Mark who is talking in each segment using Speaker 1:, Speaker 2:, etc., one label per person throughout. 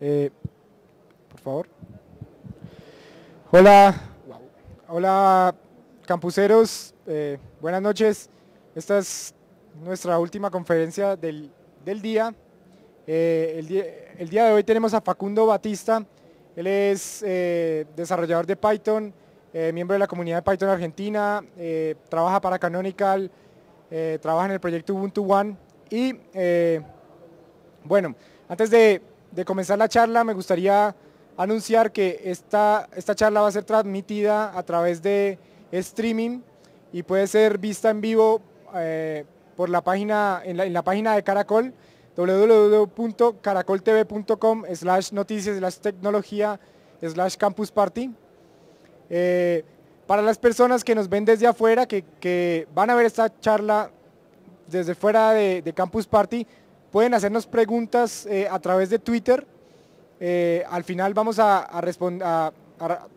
Speaker 1: Eh, por favor. Hola, hola campuseros, eh, buenas noches. Esta es nuestra última conferencia del, día. Eh, el, día, el día de hoy tenemos a Facundo Batista. Él es desarrollador de Python, miembro de la comunidad de Python Argentina, trabaja para Canonical, trabaja en el proyecto Ubuntu One y bueno, antes de de comenzar la charla, me gustaría anunciar que esta, esta charla va a ser transmitida a través de streaming y puede ser vista en vivo eh, por la página, en, la, página de Caracol, www.caracoltv.com slash noticias slash tecnología slash campus party. Eh, para las personas que nos ven desde afuera, que, van a ver esta charla desde fuera de, de Campus Party, Pueden hacernos preguntas eh, a través de Twitter. Eh, al final vamos a,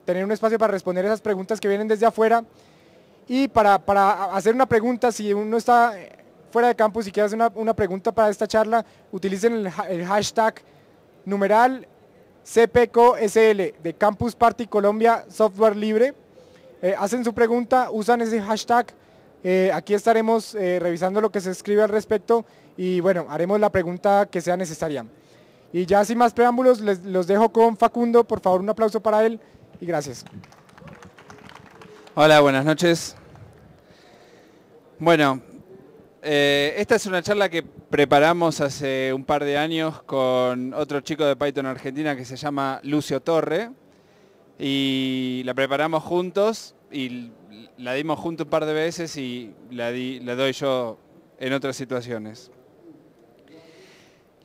Speaker 1: tener un espacio para responder esas preguntas que vienen desde afuera. Y para, hacer una pregunta, si uno está eh, fuera de campus y quiere hacer una, pregunta para esta charla, utilicen el, hashtag numeral CPCOSL de Campus Party Colombia Software Libre. hacen su pregunta, usan ese hashtag. aquí estaremos revisando lo que se escribe al respecto y bueno, haremos la pregunta que sea necesaria. Y ya sin más preámbulos, los dejo con Facundo, por favor un aplauso para él y gracias.
Speaker 2: Hola, buenas noches. Bueno, eh, esta es una charla que preparamos hace un par de años con otro chico de Python Argentina que se llama Lucio Torre y la preparamos juntos y la dimos juntos un par de veces y la doy yo en otras situaciones.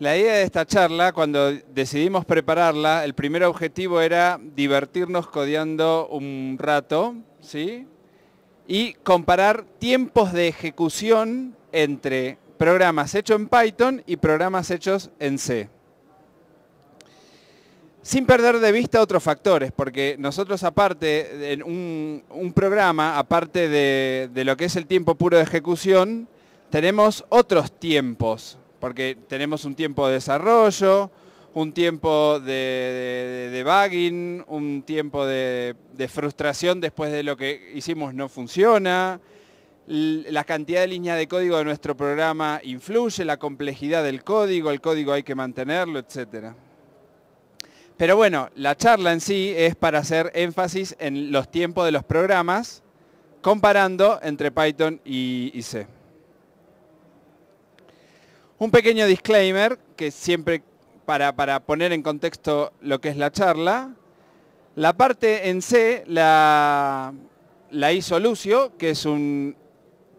Speaker 2: La idea de esta charla, cuando decidimos prepararla, el primer objetivo era divertirnos codeando un rato, ¿sí? Y comparar tiempos de ejecución entre programas hechos en Python y programas hechos en C. Sin perder de vista otros factores, porque nosotros aparte, de un, programa, aparte de lo que es el tiempo puro de ejecución, tenemos otros tiempos, porque tenemos un tiempo de desarrollo, un tiempo de, debugging, un tiempo de, frustración después de lo que hicimos no funciona, la cantidad de líneas de código de nuestro programa influye, la complejidad del código, el código hay que mantenerlo, etc. Pero bueno, la charla en sí es para hacer énfasis en los tiempos de los programas, comparando entre Python y C. Un pequeño disclaimer, que siempre para, poner en contexto lo que es la charla. La parte en C la, hizo Lucio, que es un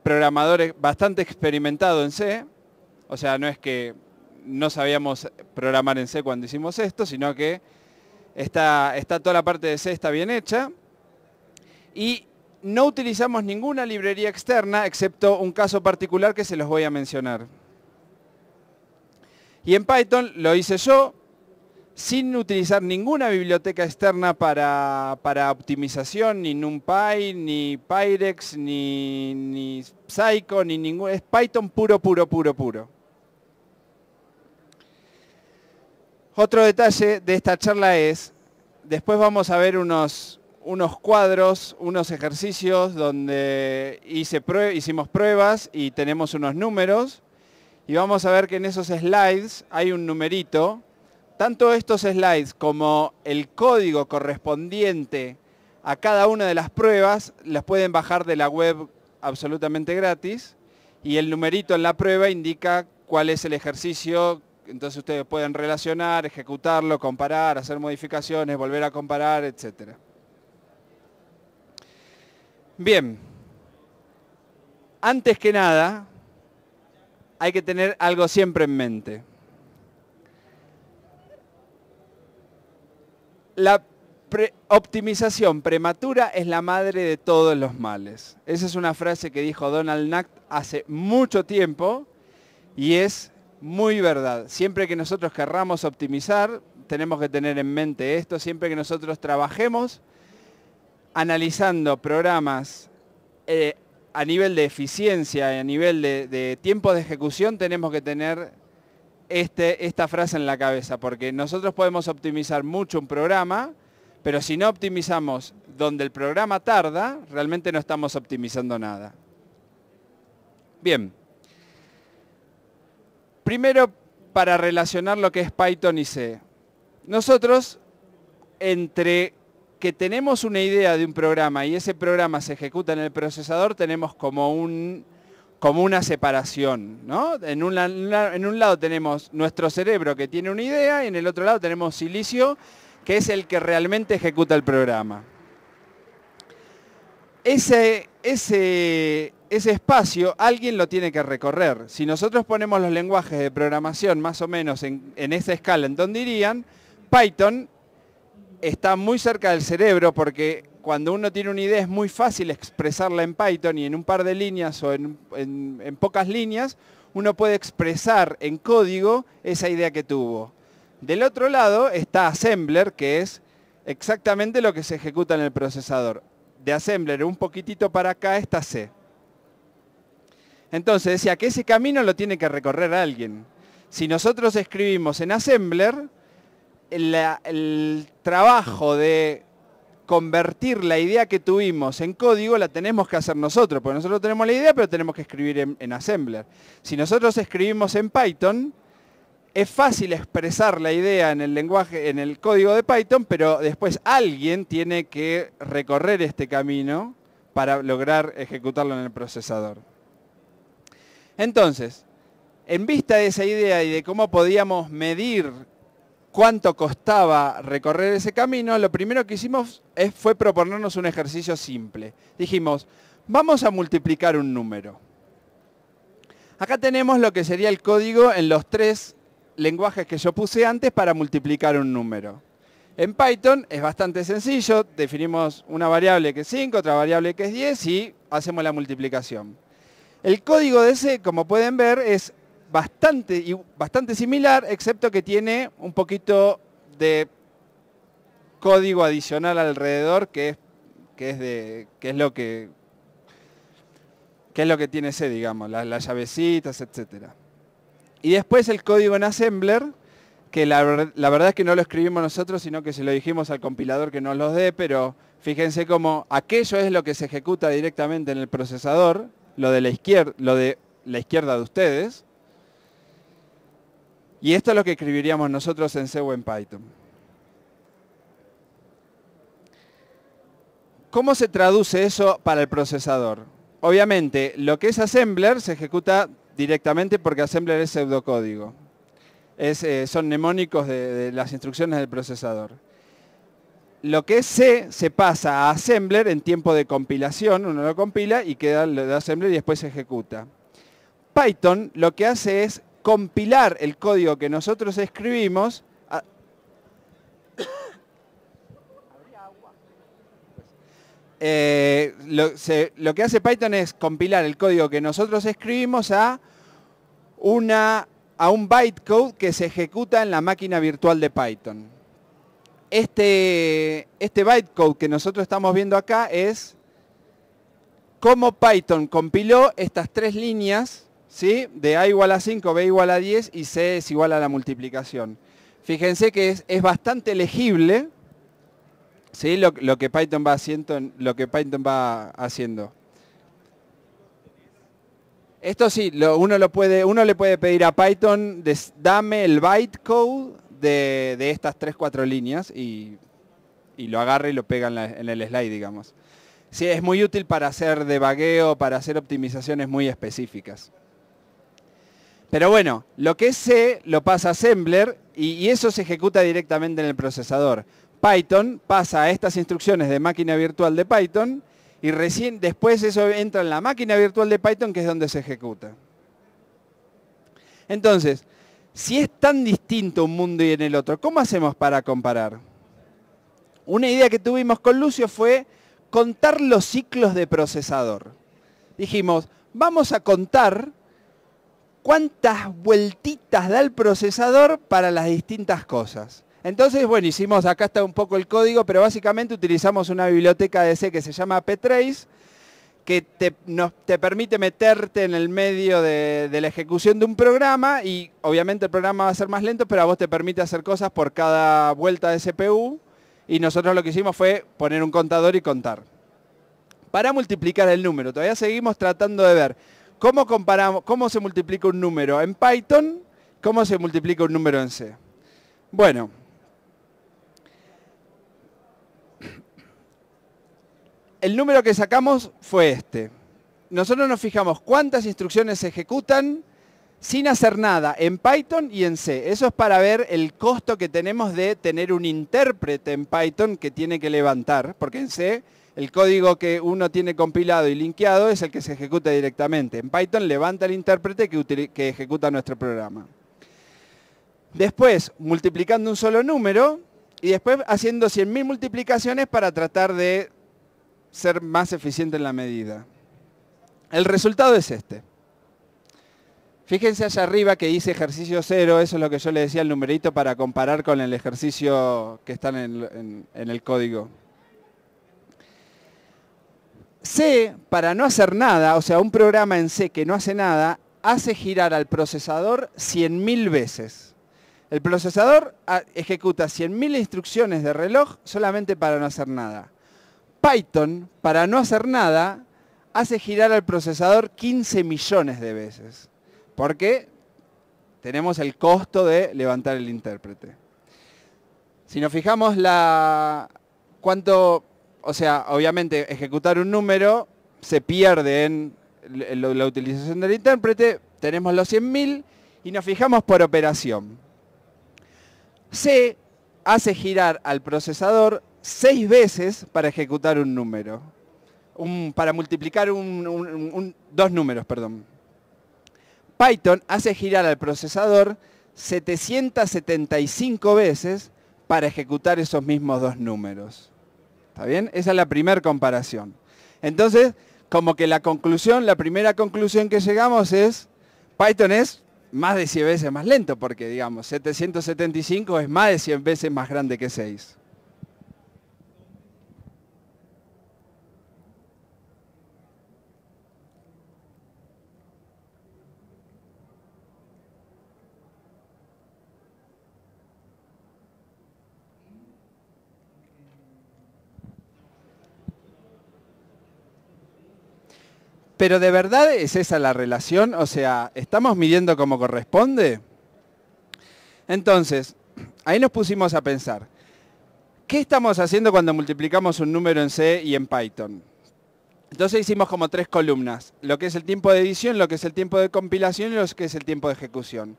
Speaker 2: programador e, bastante experimentado en C. O sea, no es que no sabíamos programar en C cuando hicimos esto, sino que está, está toda la parte de C está bien hecha. Y no utilizamos ninguna librería externa, excepto un caso particular que se los voy a mencionar. Y en Python lo hice yo sin utilizar ninguna biblioteca externa para, optimización, ni NumPy, ni Pyrex, ni, Psycho, ni ningún... Es Python puro, puro, puro, puro. Otro detalle de esta charla es, después vamos a ver unos, unos cuadros, unos ejercicios donde hicimos pruebas y tenemos unos números y vamos a ver que en esos slides hay un numerito. Tanto estos slides como el código correspondiente a cada una de las pruebas las pueden bajar de la web absolutamente gratis y el numerito en la prueba indica cuál es el ejercicio, entonces ustedes pueden relacionar, ejecutarlo, comparar, hacer modificaciones, volver a comparar, etc. Bien, antes que nada, hay que tener algo siempre en mente. La optimización prematura es la madre de todos los males. Esa es una frase que dijo Donald Knack hace mucho tiempo y es muy verdad. Siempre que nosotros querramos optimizar, tenemos que tener en mente esto. Siempre que nosotros trabajemos analizando programas eh, a nivel de eficiencia y a nivel de, tiempo de ejecución tenemos que tener este, esta frase en la cabeza, porque nosotros podemos optimizar mucho un programa, pero si no optimizamos donde el programa tarda, realmente no estamos optimizando nada. Bien. Primero, para relacionar lo que es Python y C. Nosotros, entre que tenemos una idea de un programa y ese programa se ejecuta en el procesador, tenemos como, un, como una separación, En, en un lado tenemos nuestro cerebro que tiene una idea y en el otro lado tenemos silicio, que es el que realmente ejecuta el programa. Ese, ese, ese espacio alguien lo tiene que recorrer. Si nosotros ponemos los lenguajes de programación más o menos en, en esa escala en donde irían, Python está muy cerca del cerebro porque cuando uno tiene una idea es muy fácil expresarla en Python y en un par de líneas o en, pocas líneas uno puede expresar en código esa idea que tuvo. Del otro lado está Assembler, que es exactamente lo que se ejecuta en el procesador. De Assembler un poquitito para acá está C. Entonces decía que ese camino lo tiene que recorrer alguien. Si nosotros escribimos en Assembler, el trabajo de convertir la idea que tuvimos en código la tenemos que hacer nosotros, porque nosotros tenemos la idea, pero tenemos que escribir en, en, Assembler. Si nosotros escribimos en Python, es fácil expresar la idea en el lenguaje, en el código de Python, pero después alguien tiene que recorrer este camino para lograr ejecutarlo en el procesador. Entonces, en vista de esa idea y de cómo podíamos medir cuánto costaba recorrer ese camino, lo primero que hicimos fue proponernos un ejercicio simple. Dijimos, vamos a multiplicar un número. Acá tenemos lo que sería el código en los tres lenguajes que yo puse antes para multiplicar un número. En Python es bastante sencillo, definimos una variable que es 5, otra variable que es 10 y hacemos la multiplicación. El código de ese, como pueden ver, es bastante, bastante similar, excepto que tiene un poquito de código adicional alrededor que es, que es, de, que es lo que es lo que tiene C, digamos, las, llavecitas, etc. Y después el código en Assembler, que la, verdad es que no lo escribimos nosotros, sino que se lo dijimos al compilador que nos los dé, pero fíjense cómo aquello es lo que se ejecuta directamente en el procesador, lo de la izquierda, lo de la izquierda de ustedes, y esto es lo que escribiríamos nosotros en C o en Python. ¿Cómo se traduce eso para el procesador? Obviamente, lo que es assembler se ejecuta directamente porque assembler es pseudocódigo. Eh, son mnemónicos de, de las instrucciones del procesador. Lo que es C se pasa a assembler en tiempo de compilación, uno lo compila y queda lo de assembler y después se ejecuta. Python lo que hace es compilar el código que nosotros escribimos. Eh, lo, que hace Python es compilar el código que nosotros escribimos a, una, a un bytecode que se ejecuta en la máquina virtual de Python. Este, este bytecode que nosotros estamos viendo acá es cómo Python compiló estas tres líneas ¿sí? de A igual a 5, B igual a 10 y C es igual a la multiplicación. Fíjense que es, bastante legible ¿sí? Lo, que Python va haciendo, lo que Python va haciendo. Esto sí, uno, lo puede, uno le puede pedir a Python, dame el bytecode de, estas 3, 4 líneas y, lo agarra y lo pega en, el slide, digamos. Sí, es muy útil para hacer debagueo, para hacer optimizaciones muy específicas. Pero bueno, lo que es C lo pasa a Assembler y, y eso se ejecuta directamente en el procesador. Python pasa a estas instrucciones de máquina virtual de Python y recién después eso entra en la máquina virtual de Python que es donde se ejecuta. Entonces, si es tan distinto un mundo y en el otro, ¿cómo hacemos para comparar? Una idea que tuvimos con Lucio fue contar los ciclos de procesador. Dijimos, vamos a contar cuántas vueltitas da el procesador para las distintas cosas. Entonces, bueno, hicimos, acá está un poco el código, pero básicamente utilizamos una biblioteca de C que se llama p 3 que te, permite meterte en el medio de, de, la ejecución de un programa y obviamente el programa va a ser más lento, pero a vos te permite hacer cosas por cada vuelta de CPU y nosotros lo que hicimos fue poner un contador y contar. Para multiplicar el número, todavía seguimos tratando de ver ¿Cómo comparamos, cómo se multiplica un número en Python? ¿Cómo se multiplica un número en C? Bueno. El número que sacamos fue este. Nosotros nos fijamos cuántas instrucciones se ejecutan sin hacer nada en Python y en C. Eso es para ver el costo que tenemos de tener un intérprete en Python que tiene que levantar, porque en C el código que uno tiene compilado y linkeado es el que se ejecuta directamente. En Python levanta el intérprete que, ejecuta nuestro programa. Después, multiplicando un solo número y después haciendo 100.000 multiplicaciones para tratar de ser más eficiente en la medida. El resultado es este. Fíjense allá arriba que hice ejercicio cero, eso es lo que yo le decía al numerito para comparar con el ejercicio que está en el código. C, para no hacer nada, o sea, un programa en C que no hace nada, hace girar al procesador 100.000 veces. El procesador ah, ejecuta 100.000 instrucciones de reloj solamente para no hacer nada. Python, para no hacer nada, hace girar al procesador 15 millones de veces. Porque tenemos el costo de levantar el intérprete. Si nos fijamos la... cuánto o sea, obviamente ejecutar un número se pierde en la, utilización del intérprete, tenemos los 100.000 y nos fijamos por operación. C hace girar al procesador seis veces para ejecutar un número, para multiplicar dos números, perdón. Python hace girar al procesador 775 veces para ejecutar esos mismos dos números. ¿Está bien? Esa es la primera comparación. Entonces, como que la conclusión, la primera conclusión que llegamos es, Python es más de 100 veces más lento, porque digamos, 775 es más de 100 veces más grande que 6. Pero de verdad es esa la relación, o sea, ¿estamos midiendo como corresponde? Entonces, ahí nos pusimos a pensar, ¿qué estamos haciendo cuando multiplicamos un número en C y en Python? Entonces hicimos como tres columnas, lo que es el tiempo de edición, lo que es el tiempo de compilación y lo que es el tiempo de ejecución.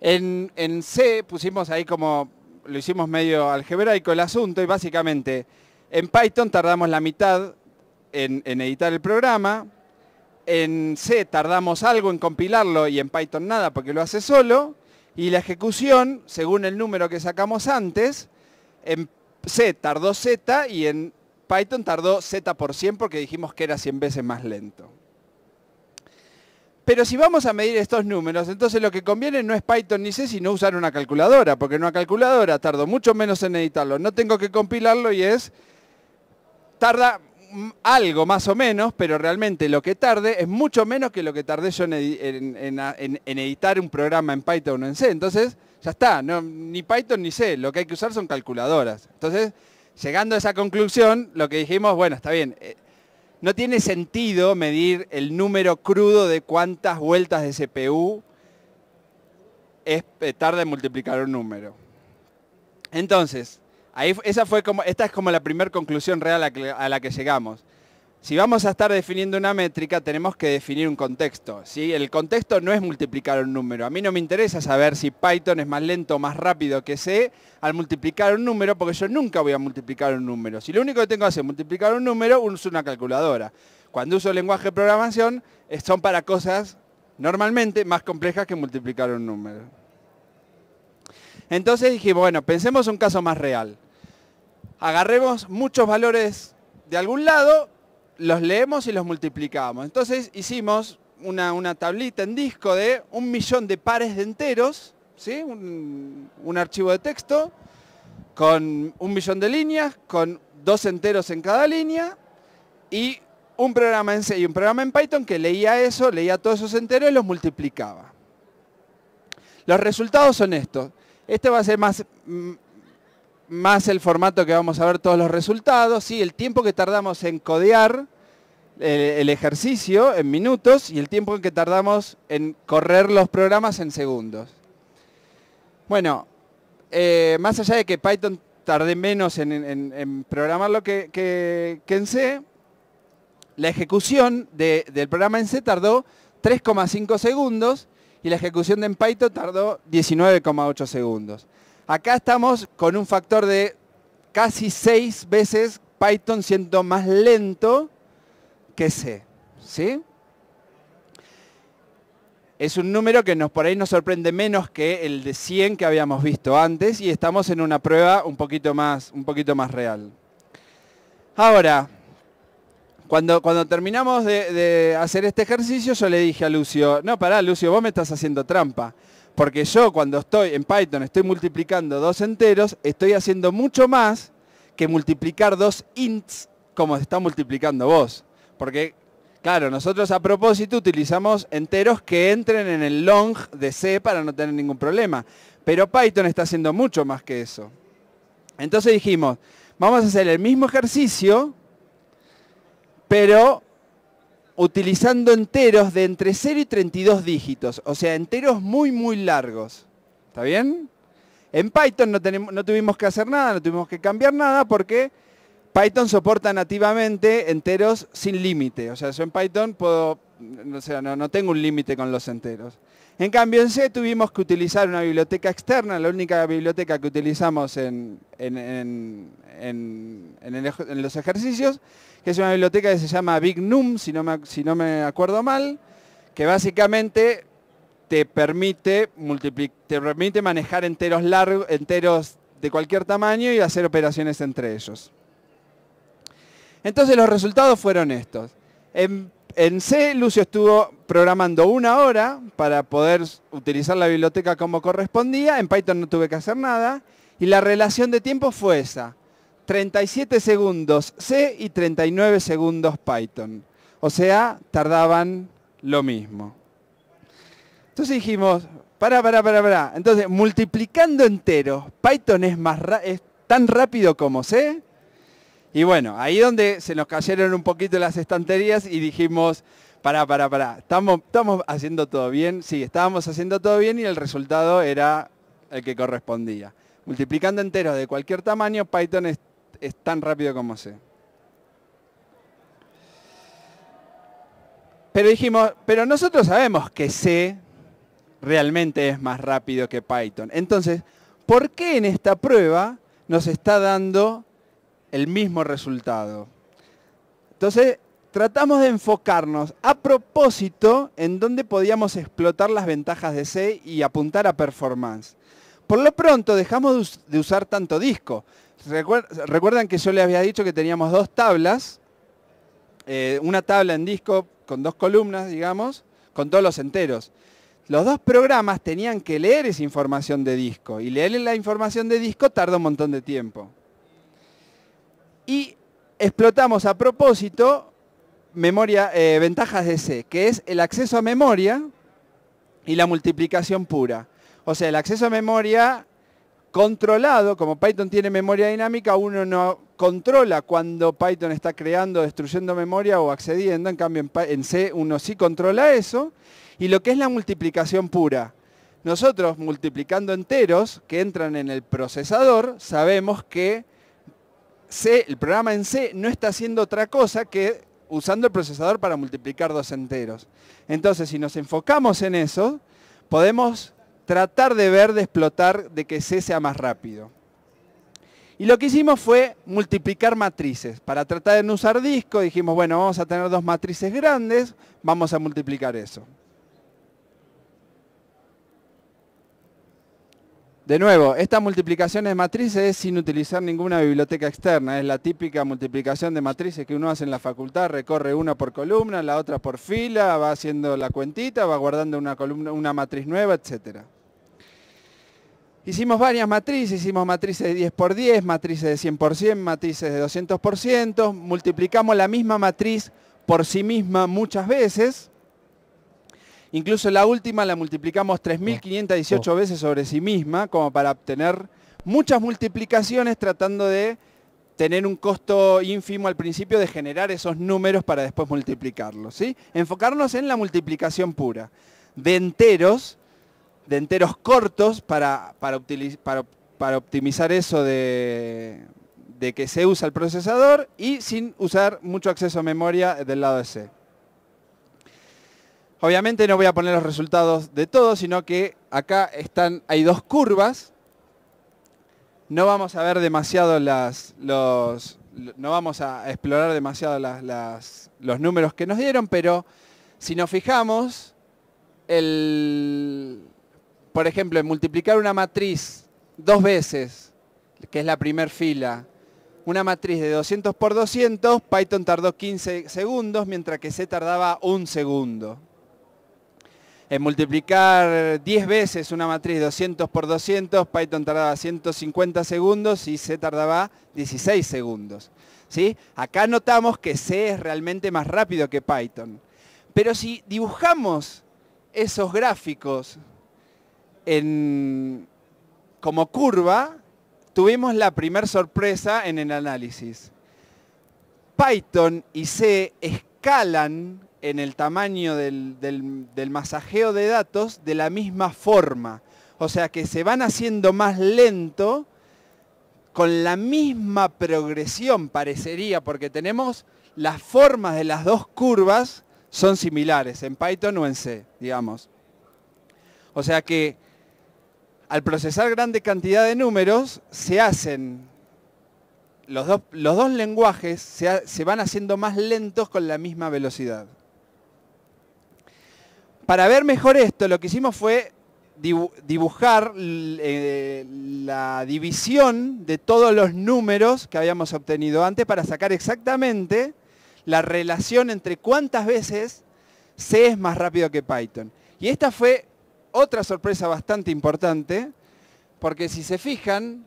Speaker 2: En, C pusimos ahí como, lo hicimos medio algebraico el asunto y básicamente en Python tardamos la mitad en, en editar el programa, en C tardamos algo en compilarlo y en Python nada porque lo hace solo. Y la ejecución, según el número que sacamos antes, en C tardó Z y en Python tardó Z por 100 porque dijimos que era 100 veces más lento. Pero si vamos a medir estos números, entonces lo que conviene no es Python ni C, sino usar una calculadora, porque una calculadora tardo mucho menos en editarlo, no tengo que compilarlo y es, tarda algo más o menos, pero realmente lo que tarde es mucho menos que lo que tardé yo en, editar un programa en Python o en C. Entonces, ya está, no, ni Python ni C, lo que hay que usar son calculadoras. Entonces, llegando a esa conclusión, lo que dijimos, bueno, está bien, eh, no tiene sentido medir el número crudo de cuántas vueltas de CPU es, eh, tarde multiplicar un número. Entonces, esa fue como, esta es como la primera conclusión real a, la que llegamos. Si vamos a estar definiendo una métrica, tenemos que definir un contexto. El contexto no es multiplicar un número. A mí no me interesa saber si Python es más lento o más rápido que C al multiplicar un número, porque yo nunca voy a multiplicar un número. Si lo único que tengo que hacer es multiplicar un número, uso una calculadora. Cuando uso lenguaje de programación, eh, son para cosas normalmente más complejas que multiplicar un número. Entonces dijimos, bueno, pensemos un caso más real agarremos muchos valores de algún lado, los leemos y los multiplicamos. Entonces hicimos una, tablita en disco de un millón de pares de enteros, ¿sí? un, un archivo de texto, con un millón de líneas, con dos enteros en cada línea y un programa en C y un programa en Python que leía eso, leía todos esos enteros y los multiplicaba. Los resultados son estos. Este va a ser más mm, más el formato que vamos a ver todos los resultados, y el tiempo que tardamos en codear el ejercicio en minutos y el tiempo que tardamos en correr los programas en segundos. Bueno, eh, más allá de que Python tardé menos en, programarlo que, en C, la ejecución del programa en C tardó 3,5 segundos y la ejecución de en Python tardó 19,8 segundos. Acá estamos con un factor de casi seis veces Python siendo más lento que C. ¿Sí? Es un número que nos, por ahí nos sorprende menos que el de 100 que habíamos visto antes y estamos en una prueba un poquito más, un poquito más real. Ahora, cuando, cuando terminamos de, de hacer este ejercicio, yo le dije a Lucio, no, pará, Lucio, vos me estás haciendo trampa. Porque yo cuando estoy en Python, estoy multiplicando dos enteros, estoy haciendo mucho más que multiplicar dos ints como está multiplicando vos. Porque, claro, nosotros a propósito utilizamos enteros que entren en el long de C para no tener ningún problema. Pero Python está haciendo mucho más que eso. Entonces dijimos, vamos a hacer el mismo ejercicio, pero utilizando enteros de entre 0 y 32 dígitos, o sea, enteros muy, muy largos. ¿Está bien? En Python no, tuvimos que hacer nada, no tuvimos que cambiar nada porque Python soporta nativamente enteros sin límite. O sea, yo en Python puedo, no tengo un límite con los enteros. En cambio, en C tuvimos que utilizar una biblioteca externa, la única biblioteca que utilizamos en, los ejercicios, que es una biblioteca que se llama BigNum, si no me, si no me acuerdo mal, que básicamente te permite, te permite manejar enteros, largos, enteros de cualquier tamaño y hacer operaciones entre ellos. Entonces los resultados fueron estos. En en C, Lucio estuvo programando una hora para poder utilizar la biblioteca como correspondía. En Python no tuve que hacer nada. Y la relación de tiempo fue esa. 37 segundos C y 39 segundos Python. O sea, tardaban lo mismo. Entonces dijimos, para, para, para, para. Entonces, multiplicando enteros, Python es, más es tan rápido como C y bueno, ahí donde se nos cayeron un poquito las estanterías y dijimos, pará, pará, pará, estamos, estamos haciendo todo bien, sí, estábamos haciendo todo bien y el resultado era el que correspondía. Multiplicando enteros de cualquier tamaño, Python es, es tan rápido como C. Pero dijimos, pero nosotros sabemos que C realmente es más rápido que Python. Entonces, ¿por qué en esta prueba nos está dando el mismo resultado. Entonces, tratamos de enfocarnos a propósito en dónde podíamos explotar las ventajas de C y apuntar a performance. Por lo pronto dejamos de usar tanto disco. Recuerdan que yo les había dicho que teníamos dos tablas, eh, una tabla en disco con dos columnas, digamos, con todos los enteros. Los dos programas tenían que leer esa información de disco y leer la información de disco tarda un montón de tiempo y explotamos a propósito memoria, eh, ventajas de C, que es el acceso a memoria y la multiplicación pura. O sea, el acceso a memoria controlado, como Python tiene memoria dinámica, uno no controla cuando Python está creando, destruyendo memoria o accediendo, en cambio en C uno sí controla eso, y lo que es la multiplicación pura. Nosotros multiplicando enteros que entran en el procesador, sabemos que el programa en C no está haciendo otra cosa que usando el procesador para multiplicar dos enteros. Entonces, si nos enfocamos en eso, podemos tratar de ver, de explotar, de que C sea más rápido. Y lo que hicimos fue multiplicar matrices. Para tratar de no usar disco, dijimos, bueno, vamos a tener dos matrices grandes, vamos a multiplicar eso. De nuevo, esta multiplicación de matrices es sin utilizar ninguna biblioteca externa. Es la típica multiplicación de matrices que uno hace en la facultad. Recorre una por columna, la otra por fila, va haciendo la cuentita, va guardando una, columna, una matriz nueva, etc. Hicimos varias matrices, hicimos matrices de 10 por 10, matrices de 100 por 100, matrices de 200 por 100. Multiplicamos la misma matriz por sí misma muchas veces Incluso la última la multiplicamos 3.518 veces sobre sí misma, como para obtener muchas multiplicaciones tratando de tener un costo ínfimo al principio de generar esos números para después multiplicarlos. ¿sí? Enfocarnos en la multiplicación pura. De enteros, de enteros cortos para, optimizar eso de, de que se usa el procesador y sin usar mucho acceso a memoria del lado de C. Obviamente no voy a poner los resultados de todo, sino que acá están, hay dos curvas. No vamos a ver demasiado las, los, no vamos a explorar demasiado los números que nos dieron, pero si nos fijamos, por ejemplo, en multiplicar una matriz dos veces, que es la primera fila, una matriz de 200 por 200, Python tardó 15 segundos, mientras que C tardaba un segundo. En multiplicar 10 veces una matriz 200 por 200, Python tardaba 150 segundos y C tardaba 16 segundos. ¿sí? Acá notamos que C es realmente más rápido que Python. Pero si dibujamos esos gráficos como curva, tuvimos la primera sorpresa en el análisis. Python y C escalan en el tamaño del, masajeo de datos de la misma forma. O sea que se van haciendo más lento con la misma progresión, parecería, porque tenemos las formas de las dos curvas son similares, en Python o en C, digamos. O sea que al procesar grande cantidad de números, se hacen los dos, los dos lenguajes se van haciendo más lentos con la misma velocidad para ver mejor esto, lo que hicimos fue dibujar eh, la división de todos los números que habíamos obtenido antes para sacar exactamente la relación entre cuántas veces C es más rápido que Python. Y esta fue otra sorpresa bastante importante, porque si se fijan,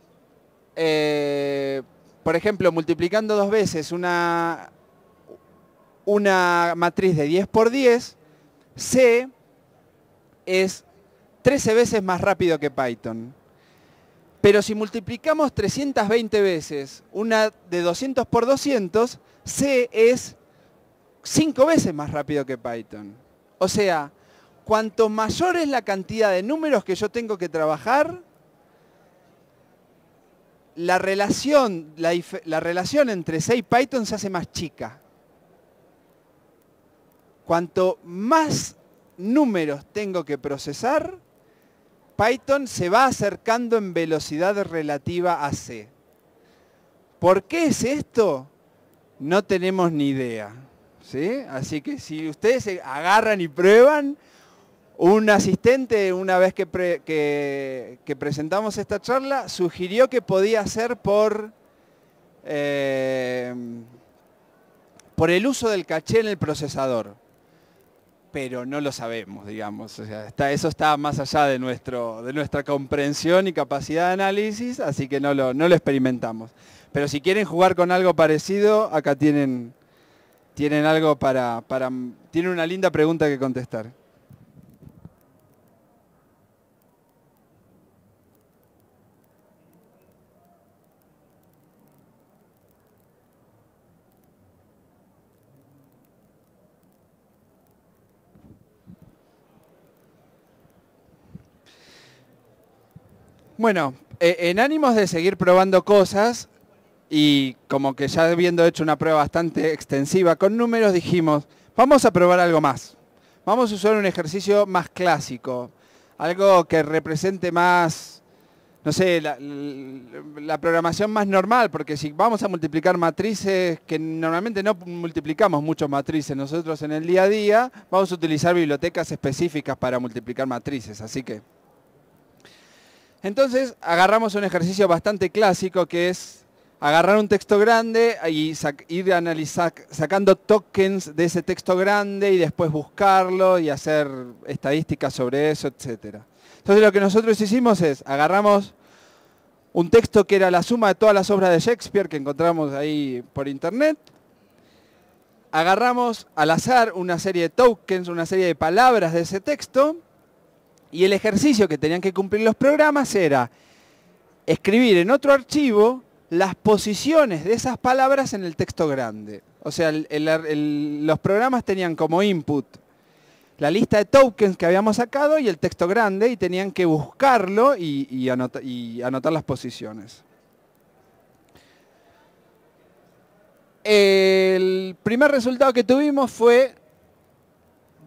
Speaker 2: eh, por ejemplo, multiplicando dos veces una, una matriz de 10 por 10, C es 13 veces más rápido que Python. Pero si multiplicamos 320 veces una de 200 por 200, C es 5 veces más rápido que Python. O sea, cuanto mayor es la cantidad de números que yo tengo que trabajar, la relación, relación entre C y Python se hace más chica. Cuanto más números tengo que procesar, Python se va acercando en velocidad relativa a C. ¿Por qué es esto? No tenemos ni idea. ¿sí? Así que si ustedes agarran y prueban, un asistente, una vez que, que, presentamos esta charla, sugirió que podía ser por, eh, por el uso del caché en el procesador pero no lo sabemos, digamos. eso está más allá de, nuestro, de nuestra comprensión y capacidad de análisis, así que no lo, no lo experimentamos. Pero si quieren jugar con algo parecido, acá tienen, tienen algo para, para... Tienen una linda pregunta que contestar. Bueno, eh, en ánimos de seguir probando cosas y como que ya habiendo hecho una prueba bastante extensiva con números, dijimos, vamos a probar algo más. Vamos a usar un ejercicio más clásico, algo que represente más, no sé, la, programación más normal, porque si vamos a multiplicar matrices, que normalmente no multiplicamos muchas matrices nosotros en el día a día, vamos a utilizar bibliotecas específicas para multiplicar matrices, así que entonces agarramos un ejercicio bastante clásico que es agarrar un texto grande y ir sacando tokens de ese texto grande y después buscarlo y hacer estadísticas sobre eso, etc. Entonces lo que nosotros hicimos es agarramos un texto que era la suma de todas las obras de Shakespeare que encontramos ahí por internet, agarramos al azar una serie de tokens, una serie de palabras de ese texto, y el ejercicio que tenían que cumplir los programas era escribir en otro archivo las posiciones de esas palabras en el texto grande. O sea, los programas tenían como input la lista de tokens que habíamos sacado y el texto grande y tenían que buscarlo y anotar las posiciones. El primer resultado que tuvimos fue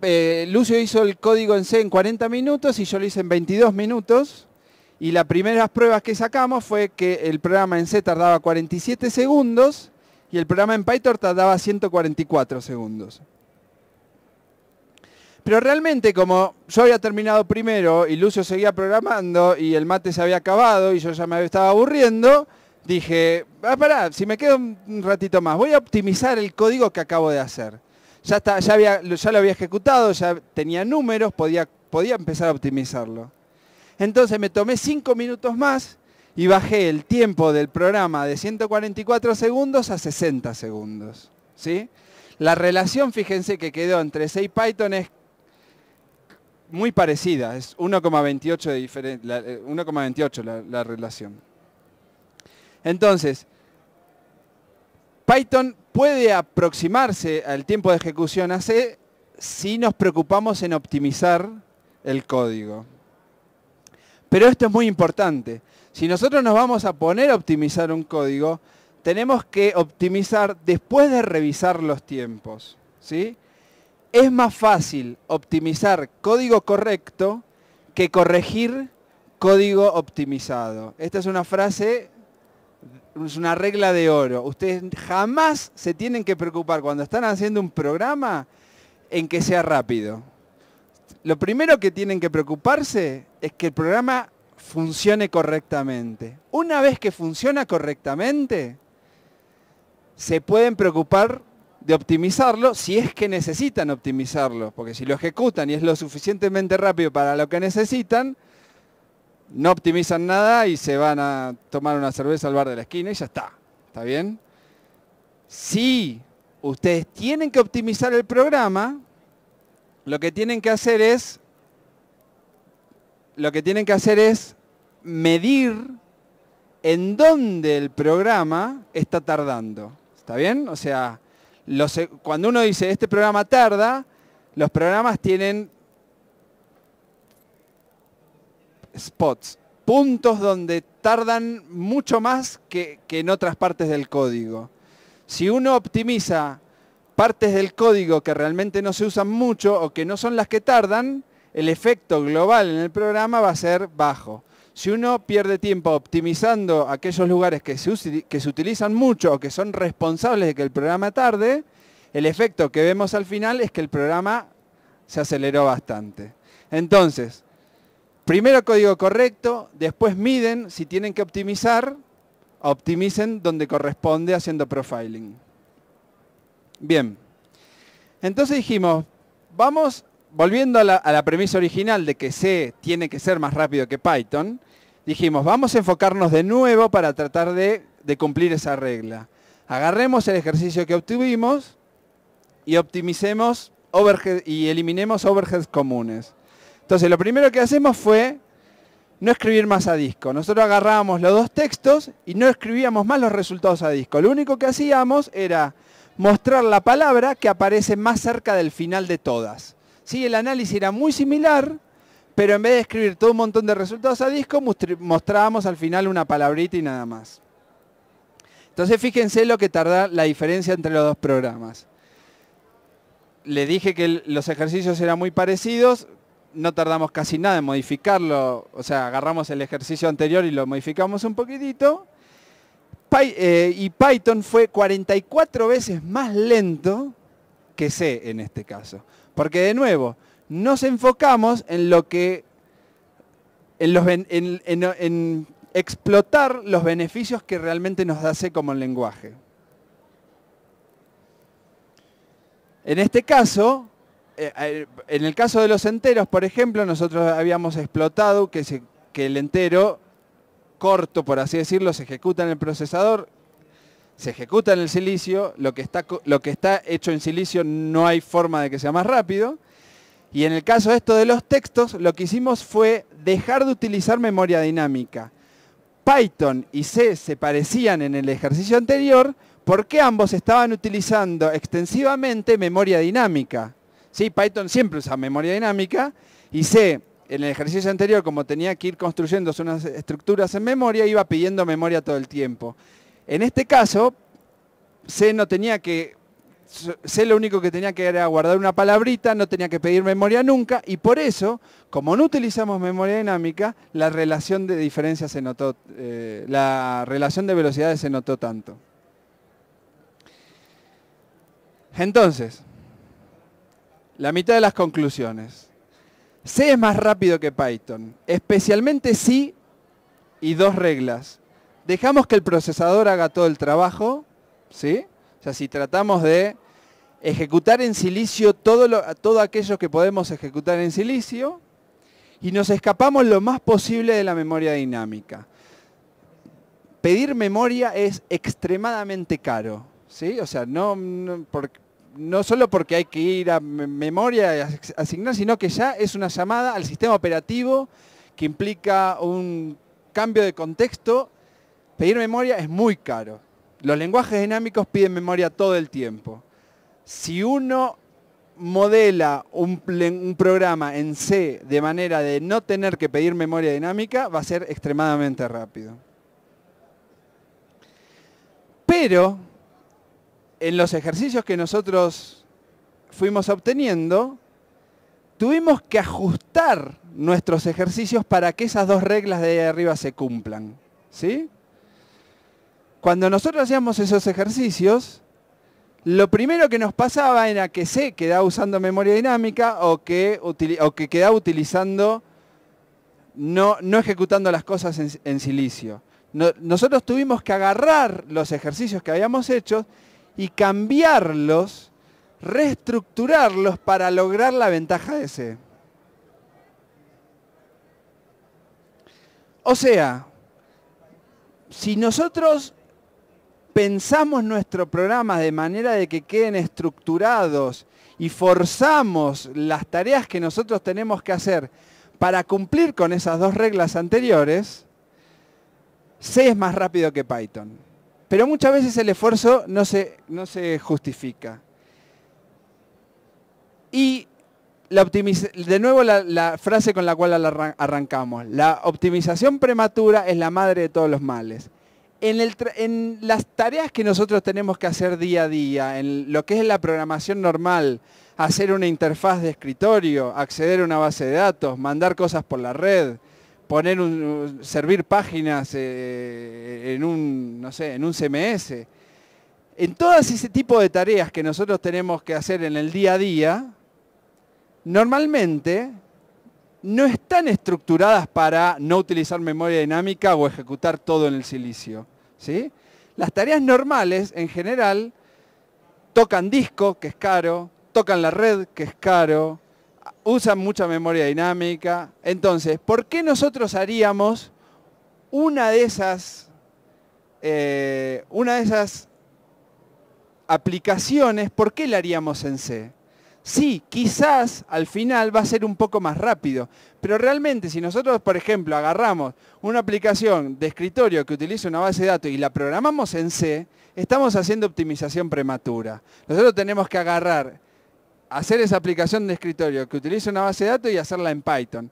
Speaker 2: eh, Lucio hizo el código en C en 40 minutos y yo lo hice en 22 minutos. Y las primeras pruebas que sacamos fue que el programa en C tardaba 47 segundos y el programa en Python tardaba 144 segundos. Pero realmente como yo había terminado primero y Lucio seguía programando y el mate se había acabado y yo ya me estaba aburriendo, dije, ah, pará, si me quedo un ratito más, voy a optimizar el código que acabo de hacer ya, ya, lo había ejecutado, ya tenía números, podía, podía empezar a optimizarlo. Entonces me tomé cinco minutos más y bajé el tiempo del programa de 144 segundos a 60 segundos. ¿sí? La relación, fíjense que quedó entre 6 y Python es muy parecida, es 1,28 eh, la, la relación. Entonces, Python puede aproximarse al tiempo de ejecución AC si nos preocupamos en optimizar el código. Pero esto es muy importante. Si nosotros nos vamos a poner a optimizar un código, tenemos que optimizar después de revisar los tiempos. ¿sí? Es más fácil optimizar código correcto que corregir código optimizado. Esta es una frase es una regla de oro. Ustedes jamás se tienen que preocupar cuando están haciendo un programa en que sea rápido. Lo primero que tienen que preocuparse es que el programa funcione correctamente. Una vez que funciona correctamente, se pueden preocupar de optimizarlo si es que necesitan optimizarlo, porque si lo ejecutan y es lo suficientemente rápido para lo que necesitan, no optimizan nada y se van a tomar una cerveza al bar de la esquina y ya está. ¿Está bien? Si ustedes tienen que optimizar el programa, lo que tienen que hacer es lo que tienen que hacer es medir en dónde el programa está tardando. ¿Está bien? O sea, e, cuando uno dice este programa tarda, los programas tienen spots, puntos donde tardan mucho más que, en otras partes del código. Si uno optimiza partes del código que realmente no se usan mucho o que no son las que tardan, el efecto global en el programa va a ser bajo. Si uno pierde tiempo optimizando aquellos lugares que se, que se, utilizan mucho o que son responsables de que el programa tarde, el efecto que vemos al final es que el programa se aceleró bastante. Entonces, Primero código correcto, después miden, si tienen que optimizar, optimicen donde corresponde haciendo profiling. Bien, entonces dijimos, vamos, volviendo a la, premisa original de que C tiene que ser más rápido que Python, dijimos, vamos a enfocarnos de nuevo para tratar de, cumplir esa regla. Agarremos el ejercicio que obtuvimos y optimicemos y eliminemos overheads comunes. Entonces, lo primero que hacemos fue no escribir más a disco. Nosotros agarrábamos los dos textos y no escribíamos más los resultados a disco. Lo único que hacíamos era mostrar la palabra que aparece más cerca del final de todas. ¿Sí? El análisis era muy similar, pero en vez de escribir todo un montón de resultados a disco, mostrábamos al final una palabrita y nada más. Entonces fíjense lo que tarda la diferencia entre los dos programas. Le dije que los ejercicios eran muy parecidos, no tardamos casi nada en modificarlo, o sea, agarramos el ejercicio anterior y lo modificamos un poquitito. Eh, y Python fue 44 veces más lento que C en este caso. Porque de nuevo, nos enfocamos en lo que. en, los, en explotar los beneficios que realmente nos da C como lenguaje. En este caso, eh, eh, en el caso de los enteros, por ejemplo, nosotros habíamos explotado que, el entero corto, por así decirlo, se ejecuta en el procesador, se ejecuta en el silicio, lo que, está, lo que está hecho en silicio no hay forma de que sea más rápido. Y en el caso de esto de los textos, lo que hicimos fue dejar de utilizar memoria dinámica. Python y C se parecían en el ejercicio anterior porque ambos estaban utilizando extensivamente memoria dinámica. Python siempre usa memoria dinámica y C, en el ejercicio anterior, como tenía que ir construyendo unas estructuras en memoria, iba pidiendo memoria todo el tiempo. En este caso, C no tenía que... C lo único que tenía que era guardar una palabrita, no tenía que pedir memoria nunca, y por eso, como no utilizamos memoria dinámica, la relación de diferencia se notó, eh, la relación de velocidades se notó tanto. Entonces, la mitad de las conclusiones. C es más rápido que Python, especialmente si y dos reglas. Dejamos que el procesador haga todo el trabajo, ¿sí? O sea, si tratamos de ejecutar en silicio todo, todo aquello que podemos ejecutar en silicio y nos escapamos lo más posible de la memoria dinámica. Pedir memoria es extremadamente caro, ¿sí? O sea, no, no solo porque hay que ir a memoria y asignar, sino que ya es una llamada al sistema operativo que implica un cambio de contexto. Pedir memoria es muy caro. Los lenguajes dinámicos piden memoria todo el tiempo. Si uno modela un, un programa en C de manera de no tener que pedir memoria dinámica, va a ser extremadamente rápido. Pero en los ejercicios que nosotros fuimos obteniendo, tuvimos que ajustar nuestros ejercicios para que esas dos reglas de ahí arriba se cumplan. ¿sí? Cuando nosotros hacíamos esos ejercicios, lo primero que nos pasaba era que se quedaba usando memoria dinámica o que, quedaba utilizando, no, no, ejecutando las cosas en, silicio. nosotros tuvimos que agarrar los ejercicios que habíamos hecho y cambiarlos, reestructurarlos para lograr la ventaja de C. O sea, si nosotros pensamos nuestro programa de manera de que queden estructurados y forzamos las tareas que nosotros tenemos que hacer para cumplir con esas dos reglas anteriores, C es más rápido que Python. Pero muchas veces el esfuerzo no se, no se justifica. Y de nuevo la, frase con la cual arrancamos. La optimización prematura es la madre de todos los males. en, las tareas que nosotros tenemos que hacer día a día, en lo que es la programación normal, hacer una interfaz de escritorio, acceder a una base de datos, mandar cosas por la red, poner servir páginas eh, en un, no sé, en un CMS. En todas ese tipo de tareas que nosotros tenemos que hacer en el día a día, normalmente no están estructuradas para no utilizar memoria dinámica o ejecutar todo en el silicio. ¿sí? Las tareas normales, en general, tocan disco, que es caro, tocan la red, que es caro, usan mucha memoria dinámica. Entonces, ¿por qué nosotros haríamos una de esas, eh, una de esas aplicaciones, ¿por qué la haríamos en C? Sí, quizás al final va a ser un poco más rápido, pero realmente si nosotros, por ejemplo, agarramos una aplicación de escritorio que utiliza una base de datos y la programamos en C, estamos haciendo optimización prematura. Nosotros tenemos que agarrar hacer esa aplicación de escritorio que utiliza una base de datos y hacerla en Python.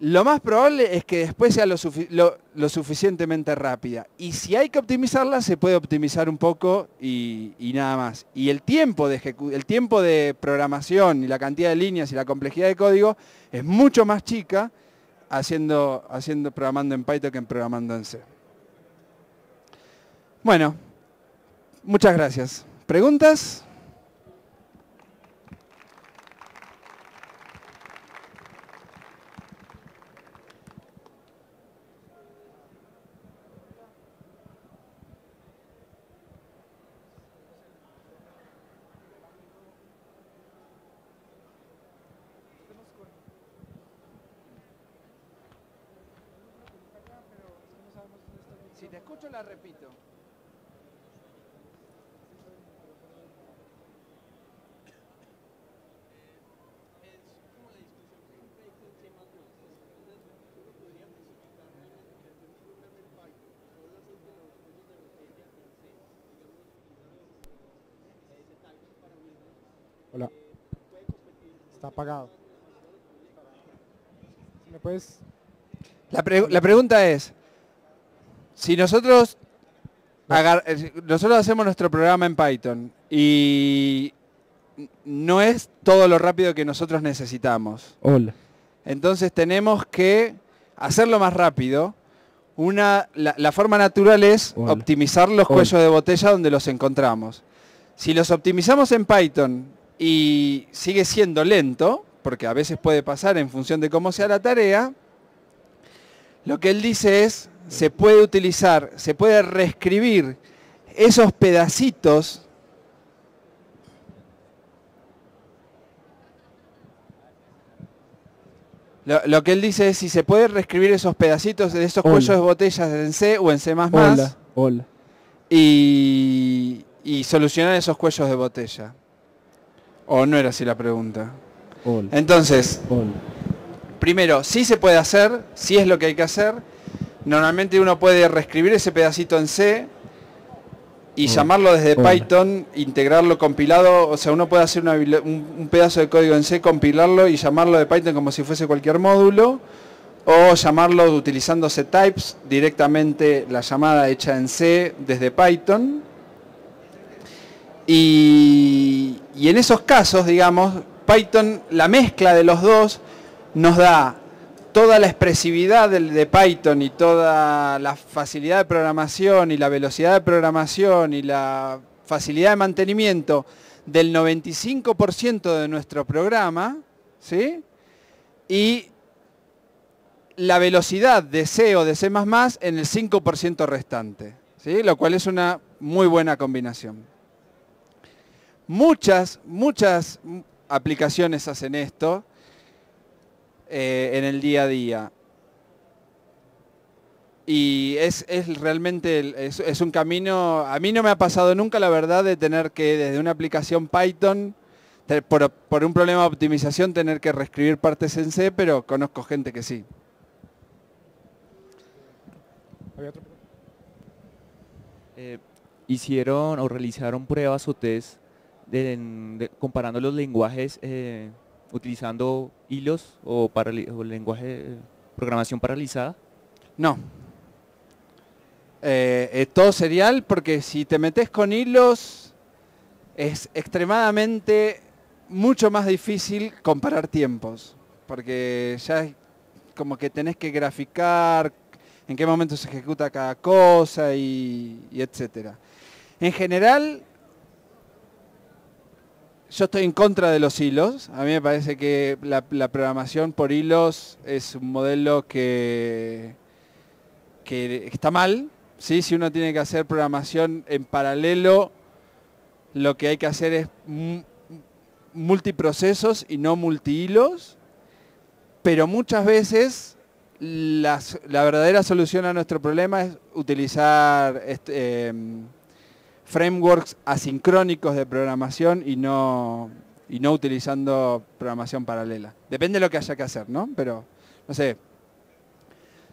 Speaker 2: Lo más probable es que después sea lo, suficientemente rápida. Y si hay que optimizarla, se puede optimizar un poco y, nada más. Y el tiempo, de el tiempo de programación y la cantidad de líneas y la complejidad de código es mucho más chica haciendo, haciendo programando en Python que en programando en C. Bueno, muchas gracias. ¿Preguntas? apagado. La, pregunta es, si nosotros, eh, nosotros hacemos nuestro programa en Python y no es todo lo rápido que nosotros necesitamos. Hola. Entonces tenemos que hacerlo más rápido. la, forma natural es optimizar los cuellos de botella donde los encontramos. Si los optimizamos en Python y sigue siendo lento, porque a veces puede pasar en función de cómo sea la tarea, lo que él dice es, se puede utilizar, se puede reescribir esos pedacitos Lo, que él dice es si se puede reescribir esos pedacitos de esos cuellos de botellas en C o en C++. Hola, hola. y solucionar esos cuellos de botella. ¿O no era así la pregunta? Entonces, primero, sí se puede hacer, sí es lo que hay que hacer. Normalmente uno puede reescribir ese pedacito en C y llamarlo desde Python, integrarlo compilado. O sea, uno puede hacer un, pedazo de código en C, compilarlo y llamarlo de Python como si fuese cualquier módulo. O llamarlo utilizando C-types, directamente la llamada hecha en C desde Python. Y, y en esos casos, digamos, Python, la mezcla de los dos nos da toda la expresividad de, Python y toda la facilidad de programación y la velocidad de programación y la facilidad de mantenimiento del 95% de nuestro programa, ¿sí? Y la velocidad de C o de C++ en el 5% restante, ¿sí? Lo cual es una muy buena combinación. Muchas, muchas aplicaciones hacen esto eh, en el día a día. Y es, realmente, es, un camino, a mí no me ha pasado nunca la verdad de tener que desde una aplicación Python por, un problema de optimización tener que reescribir partes en C, pero conozco gente que sí. Eh, ¿Hicieron o realizaron pruebas o test comparando los lenguajes eh, utilizando hilos o, lenguaje eh, programación paralizada? No. Eh, es todo serial porque si te metes con hilos es extremadamente mucho más difícil comparar tiempos porque ya es como que tenés que graficar en qué momento se ejecuta cada cosa y, y etcétera. En general, yo estoy en contra de los hilos. A mí me parece que la, programación por hilos es un modelo que, que está mal. ¿sí? Si uno tiene que hacer programación en paralelo, lo que hay que hacer es multiprocesos y no multihilos. Pero muchas veces la verdadera solución a nuestro problema es utilizar... Este, em, frameworks asincrónicos de programación y no, y no utilizando programación paralela. Depende de lo que haya que hacer, ¿no? Pero, no sé,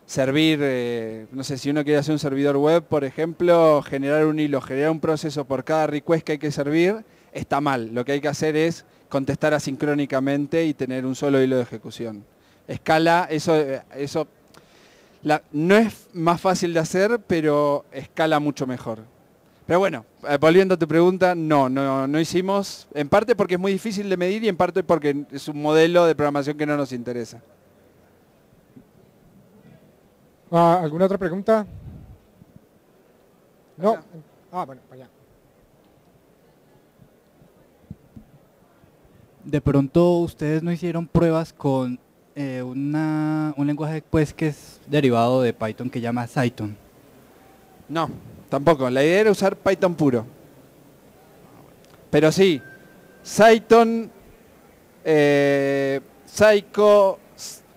Speaker 2: servir, eh, no sé, si uno quiere hacer un servidor web, por ejemplo, generar un hilo, generar un proceso por cada request que hay que servir, está mal. Lo que hay que hacer es contestar asincrónicamente y tener un solo hilo de ejecución. Escala, eso, eso no es más fácil de hacer, pero escala mucho mejor. Pero bueno, eh, volviendo a tu pregunta, no, no, hicimos, en parte porque es muy difícil de medir y en parte porque es un modelo de programación que no nos interesa.
Speaker 1: Ah, ¿Alguna otra pregunta? No. Ah, bueno, para allá.
Speaker 2: De pronto ustedes no hicieron pruebas con eh, un lenguaje de pues, que es derivado de Python que llama Cython. No, Tampoco, la idea era usar Python puro. Pero sí, Cyton, Psycho, eh,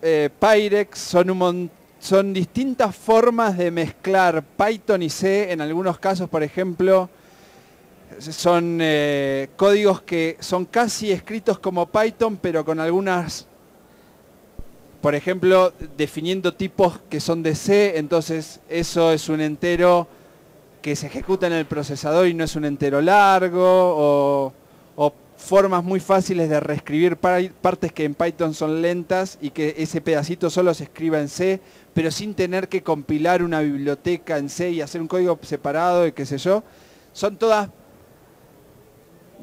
Speaker 2: eh, Pyrex son, son distintas formas de mezclar Python y C. En algunos casos, por ejemplo, son eh, códigos que son casi escritos como Python, pero con algunas, por ejemplo, definiendo tipos que son de C. Entonces, eso es un entero que se ejecuta en el procesador y no es un entero largo, o, formas muy fáciles de reescribir partes que en Python son lentas y que ese pedacito solo se escriba en C, pero sin tener que compilar una biblioteca en C y hacer un código separado y qué sé yo. Son todas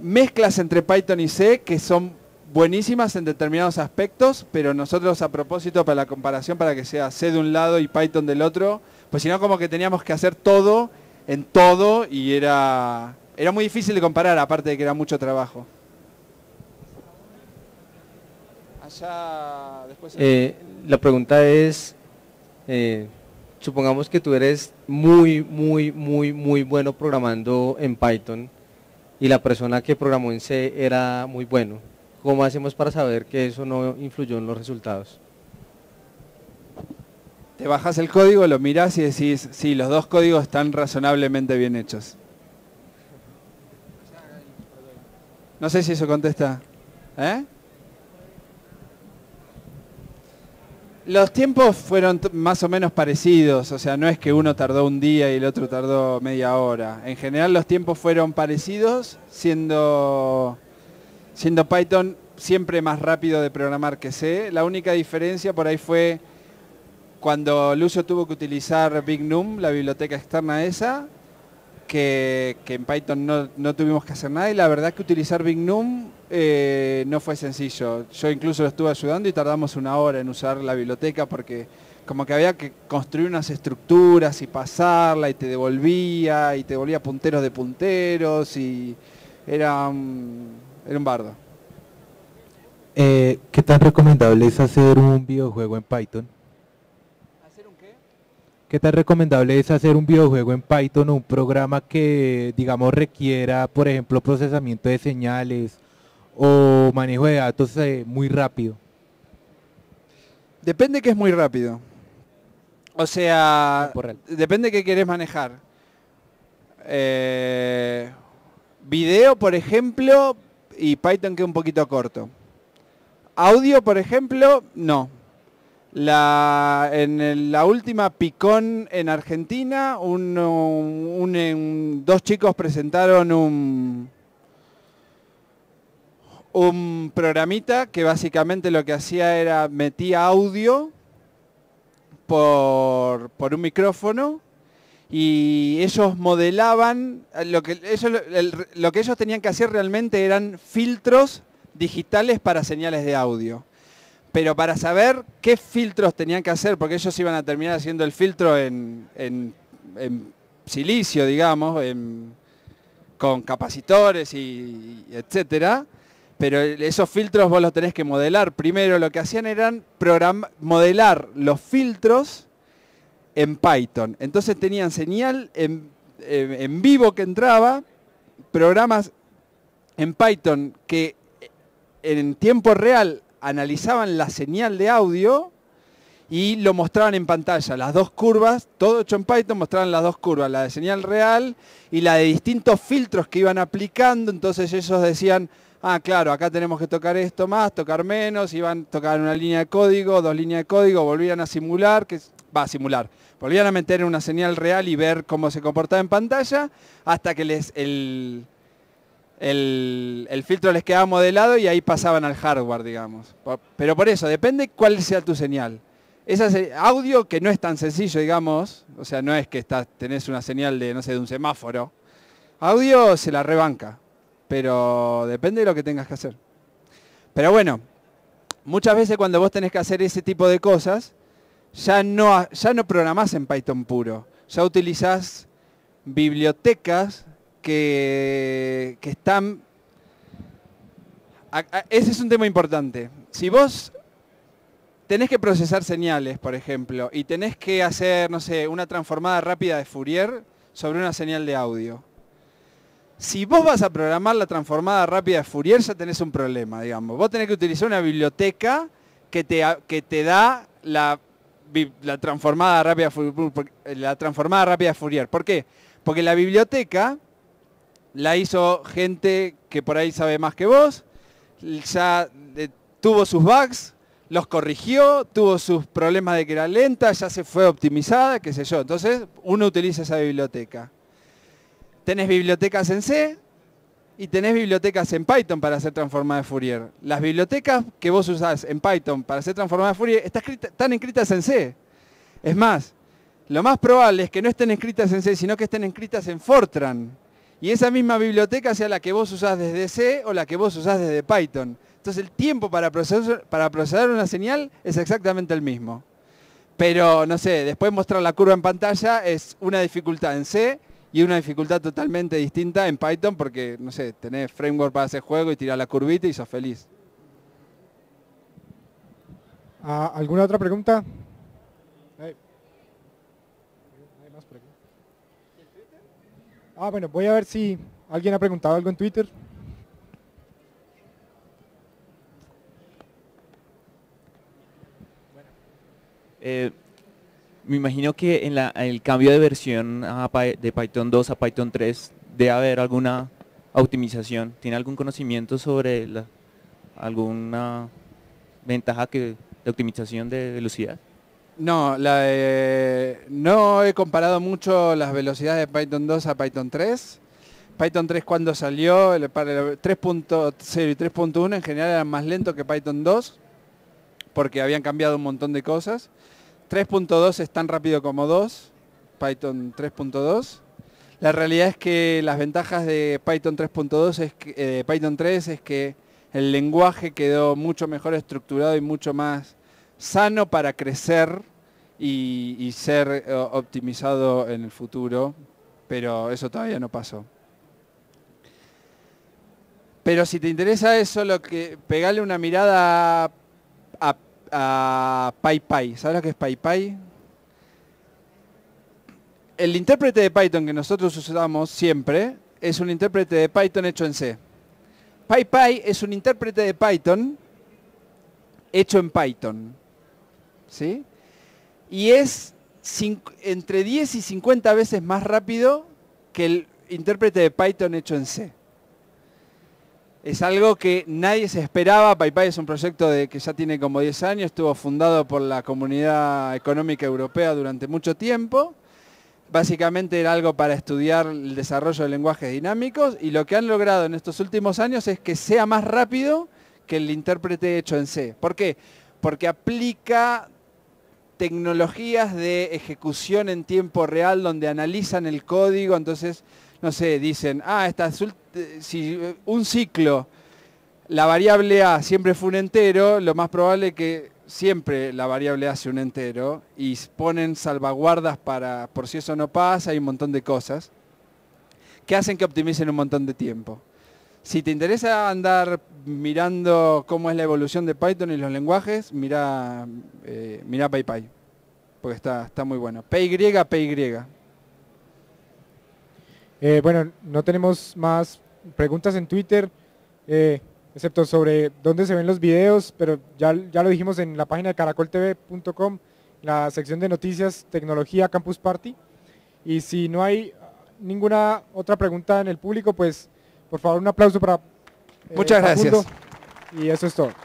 Speaker 2: mezclas entre Python y C que son buenísimas en determinados aspectos, pero nosotros a propósito para la comparación, para que sea C de un lado y Python del otro, pues si como que teníamos que hacer todo en todo y era, era muy difícil de comparar, aparte de que era mucho trabajo. Eh, la pregunta es, eh, supongamos que tú eres muy, muy, muy, muy bueno programando en Python y la persona que programó en C era muy bueno. ¿Cómo hacemos para saber que eso no influyó en los resultados? te bajas el código, lo mirás y decís, sí, los dos códigos están razonablemente bien hechos. No sé si eso contesta. ¿Eh? Los tiempos fueron más o menos parecidos, o sea, no es que uno tardó un día y el otro tardó media hora. En general los tiempos fueron parecidos, siendo, siendo Python siempre más rápido de programar que C. La única diferencia por ahí fue cuando Lucio tuvo que utilizar Big la biblioteca externa esa, que, en Python no, tuvimos que hacer nada y la verdad que utilizar Big eh, no fue sencillo. Yo incluso lo estuve ayudando y tardamos una hora en usar la biblioteca porque como que había que construir unas estructuras y pasarla y te devolvía y te devolvía punteros de punteros y era, era un bardo. Eh, ¿Qué tan recomendable es hacer un videojuego en Python?
Speaker 1: ¿Qué tan recomendable es hacer un videojuego en Python o un programa que, digamos, requiera, por ejemplo, procesamiento de señales o
Speaker 2: manejo de datos eh, muy rápido? Depende que es muy rápido. O sea, depende que quieres manejar. Eh, video, por ejemplo, y Python que un poquito corto. Audio, por ejemplo, no en la última Picón en Argentina, dos chicos presentaron un, un programita que básicamente lo que hacía era metía audio por, un micrófono y ellos modelaban, lo que ellos tenían que hacer realmente eran filtros digitales para señales de audio pero para saber qué filtros tenían que hacer, porque ellos iban a terminar haciendo el filtro en, silicio, digamos, con capacitores y, etcétera, pero esos filtros vos los tenés que modelar. Primero lo que hacían eran modelar los filtros en Python. Entonces tenían señal en, vivo que entraba, programas en Python que en tiempo real analizaban la señal de audio y lo mostraban en pantalla, las dos curvas, todo hecho en Python mostraban las dos curvas, la de señal real y la de distintos filtros que iban aplicando, entonces ellos decían, ah, claro, acá tenemos que tocar esto más, tocar menos, iban, a tocar una línea de código, dos líneas de código, volvían a simular, que va a simular, volvían a meter una señal real y ver cómo se comportaba en pantalla, hasta que les, el, el, filtro les quedaba modelado y ahí pasaban al hardware, digamos. Pero por eso, depende cuál sea tu señal. audio que no es tan sencillo, digamos, o sea, no es que estás, tenés una señal de, no sé, de un semáforo. Audio se la rebanca, pero depende de lo que tengas que hacer. Pero bueno, muchas veces cuando vos tenés que hacer ese tipo de cosas, ya no, ya no programás en Python puro, ya utilizás bibliotecas que, están... ese es un tema importante. Si vos tenés que procesar señales, por ejemplo, y tenés que hacer, no sé, una transformada rápida de Fourier sobre una señal de audio. Si vos vas a programar la transformada rápida de Fourier, ya tenés un problema, digamos. Vos tenés que utilizar una biblioteca que te, que te da la, la, transformada rápida, la transformada rápida de Fourier. ¿Por qué? Porque la biblioteca la hizo gente que por ahí sabe más que vos, ya eh, tuvo sus bugs, los corrigió, tuvo sus problemas de que era lenta, ya se fue optimizada, qué sé yo. Entonces uno utiliza esa biblioteca. Tenés bibliotecas en C y tenés bibliotecas en Python para hacer transformada de Fourier. Las bibliotecas que vos usás en Python para hacer transformada de Fourier están escritas en C. Es más, lo más probable es que no estén escritas en C, sino que estén escritas en Fortran y esa misma biblioteca sea la que vos usás desde C o la que vos usás desde Python. Entonces el tiempo para procesar, una señal es exactamente el mismo. Pero, no sé, después mostrar la curva en pantalla es una dificultad en C y una dificultad totalmente distinta en Python porque, no sé, tenés framework para hacer juego y tirar la curvita y sos feliz.
Speaker 1: Ah, ¿Alguna otra pregunta? Ah, bueno, voy a ver si alguien ha preguntado algo en Twitter.
Speaker 2: Eh, me imagino que en el cambio de versión de Python 2 a Python 3 debe haber alguna optimización. ¿Tiene algún conocimiento sobre alguna ventaja que, de optimización de velocidad? No, no he comparado mucho las velocidades de Python 2 a Python 3. Python 3 cuando salió, 3.0 y 3.1 en general eran más lentos que Python 2 porque habían cambiado un montón de cosas. 3.2 es tan rápido como 2, Python 3.2. La realidad es que las ventajas de Python 3.2 es eh, Python 3 es que el lenguaje quedó mucho mejor estructurado y mucho más sano para crecer y, ser eh, optimizado en el futuro, pero eso todavía no pasó. Pero si te interesa eso, lo que pegale una mirada a, a, a PyPy. ¿Sabes lo que es PyPy? El intérprete de Python que nosotros usamos siempre es un intérprete de Python hecho en C. PyPy es un intérprete de Python hecho en Python. ¿sí? Y es entre 10 y 50 veces más rápido que el intérprete de Python hecho en C. Es algo que nadie se esperaba. PyPy es un proyecto de, que ya tiene como 10 años, estuvo fundado por la Comunidad Económica Europea durante mucho tiempo. Básicamente era algo para estudiar el desarrollo de lenguajes dinámicos y lo que han logrado en estos últimos años es que sea más rápido que el intérprete hecho en C. ¿Por qué? Porque aplica tecnologías de ejecución en tiempo real donde analizan el código, entonces, no sé, dicen, ah, esta, si eh, un ciclo, la variable A siempre fue un entero, lo más probable es que siempre la variable sea un entero y ponen salvaguardas para por si eso no pasa y un montón de cosas que hacen que optimicen un montón de tiempo. Si te interesa andar mirando cómo es la evolución de Python y los lenguajes, mira, eh, mira PyPy, porque está, está muy bueno. PY, PY.
Speaker 1: Eh, bueno, no tenemos más preguntas en Twitter, eh, excepto sobre dónde se ven los videos, pero ya, ya lo dijimos en la página de caracoltv.com, la sección de noticias, tecnología, campus party. Y si no hay ninguna otra pregunta en el público, pues por favor, un aplauso para... Eh, Muchas gracias. Y eso es todo.